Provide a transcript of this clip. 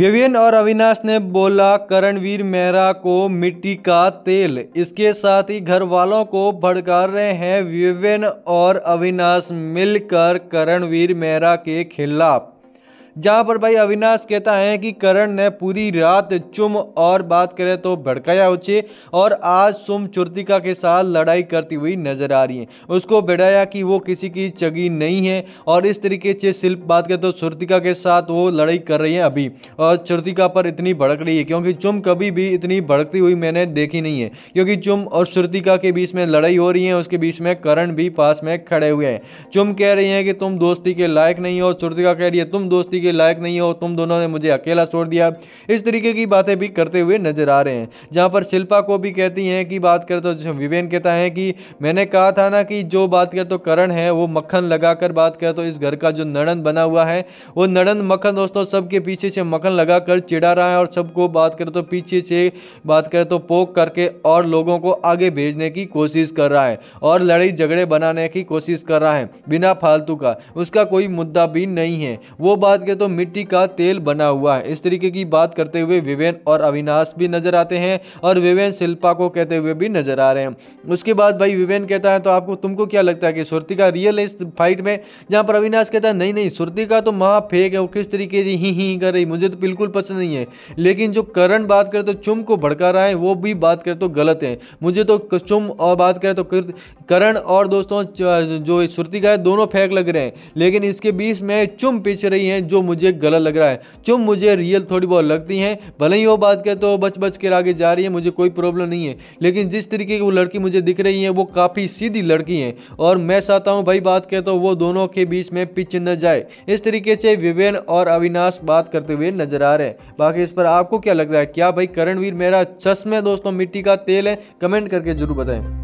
Vivian और अविनाश ने बोला करणवीर मेहरा को मिट्टी का तेल इसके साथ ही घर वालों को भड़का रहे हैं विवियन और अविनाश मिलकर करणवीर मेहरा के खिलाफ जहां पर भाई अविनाश कहता है कि करण ने पूरी रात चुम और बात करें तो भड़काया उचे और आज सुम चुर्तिका के साथ लड़ाई करती हुई नजर आ रही है उसको बढ़ाया कि वो किसी की चगी नहीं है और इस तरीके से शिल्प बात करें तो चुर्तिका के साथ वो लड़ाई कर रही है अभी और चुर्तिका पर इतनी भड़क रही है क्योंकि चुम कभी भी इतनी भड़कती हुई मैंने देखी नहीं है क्योंकि चुम और श्रुतिका के बीच में लड़ाई हो रही है उसके बीच में करण भी पास में खड़े हुए हैं चुम कह रही है कि तुम दोस्ती के लायक नहीं हो चुर्तिका कह रही है तुम दोस्ती के के लायक नहीं हो तुम दोनों ने मुझे अकेला छोड़ दिया इस तरीके की बातें भी करते हुए नजर आ रहे हैं जहाँ पर शिल्पा को भी कहती हैं कि बात कर तो विवेन कहता है कि मैंने कहा था ना कि जो बात कर तो करण है वो मक्खन लगाकर बात कर तो इस घर का जो नड़न बना हुआ है वो नड़न मक्खन दोस्तों सबके पीछे से मक्खन लगाकर चिड़ा रहा है और सबको बात कर तो पीछे से बात करें तो पोक करके और लोगों को आगे भेजने की कोशिश कर रहा है और लड़ाई झगड़े बनाने की कोशिश कर रहा है बिना फालतू का उसका कोई मुद्दा भी नहीं है वो बात के तो मिट्टी का तेल बना हुआ है इस तरीके की बात करते हुए विवेन और अविनाश भी नजर आते हैं और विवेन शिल्पा को कहते हुए भी नजर आ रहे हैं उसके बाद भाई विवेन कहता है तो आपको तुमको क्या लगता है कि सुरती का रियल है इस फाइट में जहाँ पर अविनाश कहता है नहीं नहीं सुरती का तो महा फेक है वो किस तरीके से ही ही कर रही मुझे तो बिल्कुल पसंद नहीं है लेकिन जो करण बात करे तो चुम को भड़का रहा है वो भी बात करे तो गलत है मुझे तो चुम और बात करें तो करण और दोस्तों जो सुरती का है दोनों फेक लग रहे हैं लेकिन इसके बीच में चुम पिछ रही है जो मुझे गलत लग रहा है जो मुझे रियल थोड़ी बहुत लगती हैं भले ही वो बात कहते हो तो बच बच के आगे जा रही है मुझे कोई प्रॉब्लम नहीं है लेकिन जिस तरीके की वो लड़की मुझे दिख रही है वो काफ़ी सीधी लड़की है और मैं चाहता हूँ भाई बात कहते हो तो वो दोनों के बीच में पिच न जाए इस तरीके से विवेन और अविनाश बात करते हुए नजर आ रहे हैं बाकी इस पर आपको क्या लग रहा है क्या भाई करणवीर मेरा चश्मे दोस्तों मिट्टी का तेल है कमेंट करके जरूर बताएं